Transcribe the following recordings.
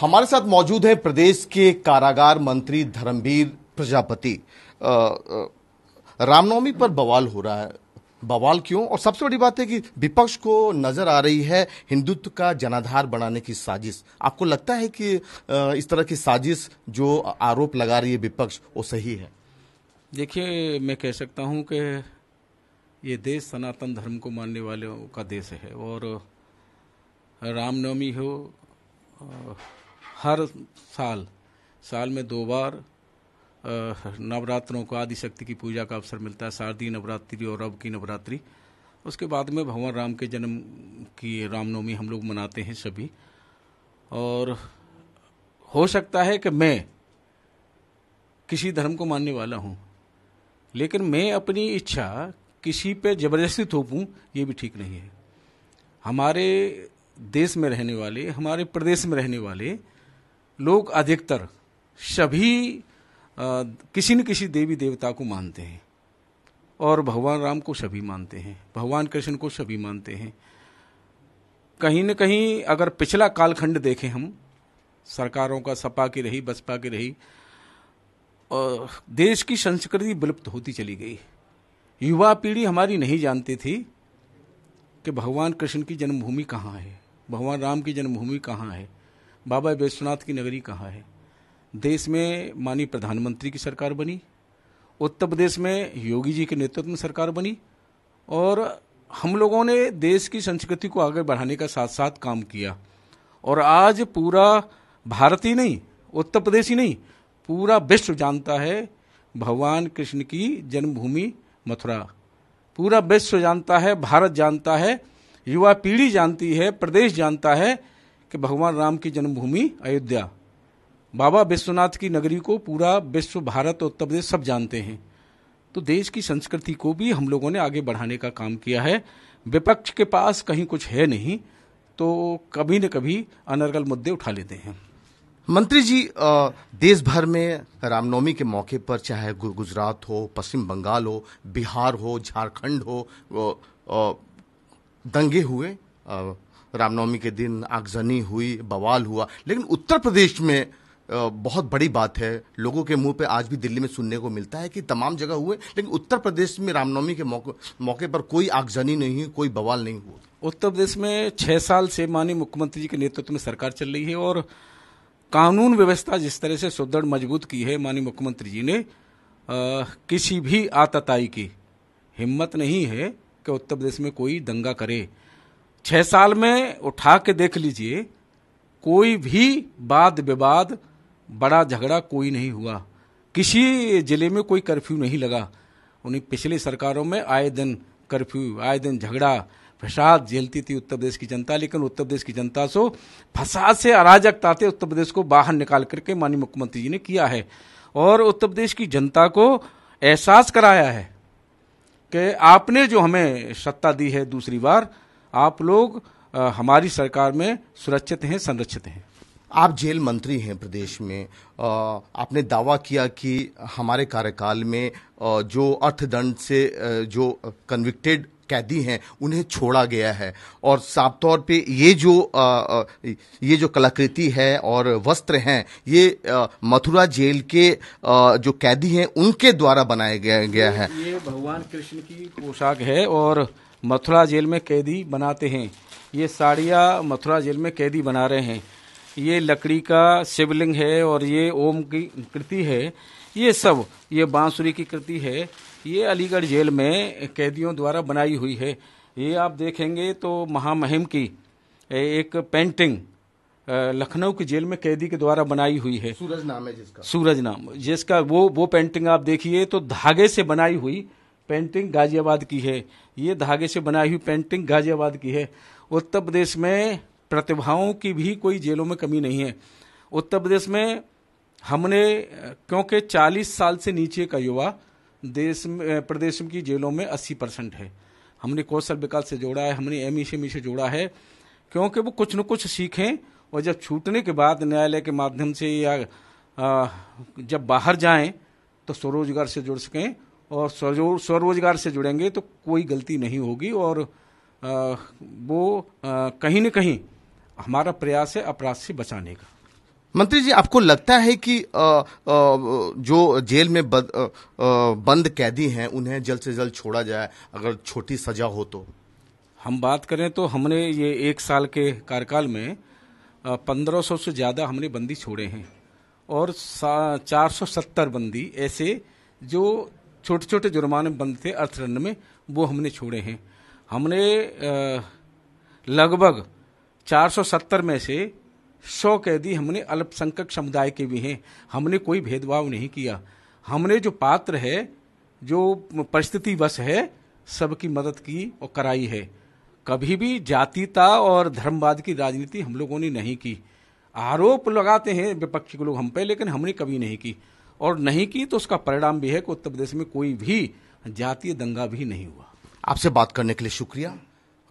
हमारे साथ मौजूद है प्रदेश के कारागार मंत्री धर्मवीर प्रजापति रामनवमी पर बवाल हो रहा है बवाल क्यों और सबसे बड़ी बात है कि विपक्ष को नजर आ रही है हिंदुत्व का जनाधार बनाने की साजिश आपको लगता है कि इस तरह की साजिश जो आरोप लगा रही है विपक्ष वो सही है देखिए मैं कह सकता हूं कि ये देश सनातन धर्म को मानने वालों का देश है और रामनवमी हो हर साल साल में दो बार नवरात्रों को आदि शक्ति की पूजा का अवसर मिलता है शारदीय नवरात्रि और रब की नवरात्रि उसके बाद में भगवान राम के जन्म की रामनवमी हम लोग मनाते हैं सभी और हो सकता है कि मैं किसी धर्म को मानने वाला हूँ लेकिन मैं अपनी इच्छा किसी पे जबरदस्ती थोपूँ ये भी ठीक नहीं है हमारे देश में रहने वाले हमारे प्रदेश में रहने वाले लोग अधिकतर सभी किसी न किसी देवी देवता को मानते हैं और भगवान राम को सभी मानते हैं भगवान कृष्ण को सभी मानते हैं कहीं न कहीं अगर पिछला कालखंड देखें हम सरकारों का सपा की रही बसपा की रही और देश की संस्कृति विलुप्त होती चली गई युवा पीढ़ी हमारी नहीं जानती थी कि भगवान कृष्ण की जन्मभूमि कहाँ है भगवान राम की जन्मभूमि कहाँ है बाबा विश्वनाथ की नगरी कहाँ है देश में माननीय प्रधानमंत्री की सरकार बनी उत्तर प्रदेश में योगी जी के नेतृत्व में सरकार बनी और हम लोगों ने देश की संस्कृति को आगे बढ़ाने का साथ साथ काम किया और आज पूरा भारत ही नहीं उत्तर प्रदेश ही नहीं पूरा विश्व जानता है भगवान कृष्ण की जन्मभूमि मथुरा पूरा विश्व जानता है भारत जानता है युवा पीढ़ी जानती है प्रदेश जानता है कि भगवान राम की जन्मभूमि अयोध्या बाबा विश्वनाथ की नगरी को पूरा विश्व भारत और उत्तर प्रदेश सब जानते हैं तो देश की संस्कृति को भी हम लोगों ने आगे बढ़ाने का काम किया है विपक्ष के पास कहीं कुछ है नहीं तो कभी न कभी अनर्गल मुद्दे उठा लेते हैं मंत्री जी देश भर में रामनवमी के मौके पर चाहे गुजरात हो पश्चिम बंगाल हो बिहार हो झारखंड हो दंगे हुए रामनवमी के दिन आगजनी हुई बवाल हुआ लेकिन उत्तर प्रदेश में बहुत बड़ी बात है लोगों के मुंह पे आज भी दिल्ली में सुनने को मिलता है कि तमाम जगह हुए लेकिन उत्तर प्रदेश में रामनवमी के मौके मौके पर कोई आगजनी नहीं हुई कोई बवाल नहीं हुआ उत्तर प्रदेश में छह साल से माननीय मुख्यमंत्री जी के नेतृत्व में सरकार चल रही है और कानून व्यवस्था जिस तरह से सुदृढ़ मजबूत की है माननीय मुख्यमंत्री जी ने आ, किसी भी आतताई की हिम्मत नहीं है कि उत्तर प्रदेश में कोई दंगा करे छह साल में उठा के देख लीजिए कोई भी वाद विवाद बड़ा झगड़ा कोई नहीं हुआ किसी ज़िले में कोई कर्फ्यू नहीं लगा उन्हीं पिछले सरकारों में आए दिन कर्फ्यू आए दिन झगड़ा फसाद झेलती थी उत्तर प्रदेश की जनता लेकिन उत्तर प्रदेश की जनता सो फसाद से अराजकता थे उत्तर प्रदेश को बाहर निकाल करके माननीय मुख्यमंत्री जी ने किया है और उत्तर प्रदेश की जनता को एहसास कराया है कि आपने जो हमें सत्ता दी है दूसरी बार आप लोग आ, हमारी सरकार में सुरक्षित हैं संरक्षित हैं आप जेल मंत्री हैं प्रदेश में आ, आपने दावा किया कि हमारे कार्यकाल में आ, जो अर्थदंड से आ, जो कन्विक्टेड कैदी हैं उन्हें छोड़ा गया है और साफ तौर पे ये जो आ, ये जो कलाकृति है और वस्त्र हैं ये मथुरा जेल के आ, जो कैदी हैं उनके द्वारा बनाया गया गया है ये भगवान कृष्ण की पोशाक है और मथुरा जेल में कैदी बनाते हैं ये साड़िया मथुरा जेल में कैदी बना रहे हैं ये लकड़ी का शिवलिंग है और ये ओम की कृति है ये सब ये बांसुरी की कृति है ये अलीगढ़ जेल में कैदियों द्वारा बनाई हुई है ये आप देखेंगे तो महामहिम की एक पेंटिंग लखनऊ की जेल में कैदी के द्वारा बनाई हुई है सूरज नाम है जिसका सूरज नाम जिसका वो वो पेंटिंग आप देखिए तो धागे से बनाई हुई पेंटिंग गाजियाबाद की है ये धागे से बनाई हुई पेंटिंग गाजियाबाद की है उत्तर प्रदेश में प्रतिभाओं की भी कोई जेलों में कमी नहीं है उत्तर प्रदेश में हमने क्योंकि 40 साल से नीचे का युवा देश में प्रदेश की जेलों में 80 परसेंट है हमने कौशल विकास से जोड़ा है हमने एम ई से जोड़ा है क्योंकि वो कुछ न कुछ सीखें और जब छूटने के बाद न्यायालय के माध्यम से या आ, जब बाहर जाएं तो स्वरोजगार से जुड़ सकें और स्वरोजगार से जुड़ेंगे तो कोई गलती नहीं होगी और वो कहीं न कहीं हमारा प्रयास है अपराध से बचाने का मंत्री जी आपको लगता है कि जो जेल में बंद कैदी हैं उन्हें जल्द से जल्द छोड़ा जाए अगर छोटी सजा हो तो हम बात करें तो हमने ये एक साल के कार्यकाल में पंद्रह सौ से ज़्यादा हमने बंदी छोड़े हैं और चार सौ सत्तर बंदी ऐसे जो छोटे छोटे जुर्माने बंद थे अर्थदंड में वो हमने छोड़े हैं हमने लगभग 470 में से 100 कैदी हमने अल्पसंख्यक समुदाय के भी हैं हमने कोई भेदभाव नहीं किया हमने जो पात्र है जो परिस्थिति बस है सबकी मदद की और कराई है कभी भी जातिता और धर्मवाद की राजनीति हम लोगों ने नहीं की आरोप लगाते हैं विपक्षी लोग हम पे लेकिन हमने कभी नहीं की और नहीं की तो उसका परिणाम भी है कि उत्तर प्रदेश में कोई भी जातीय दंगा भी नहीं हुआ आपसे बात करने के लिए शुक्रिया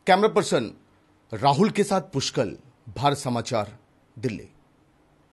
कैमरा पर्सन राहुल के साथ पुष्कल भारत समाचार दिल्ली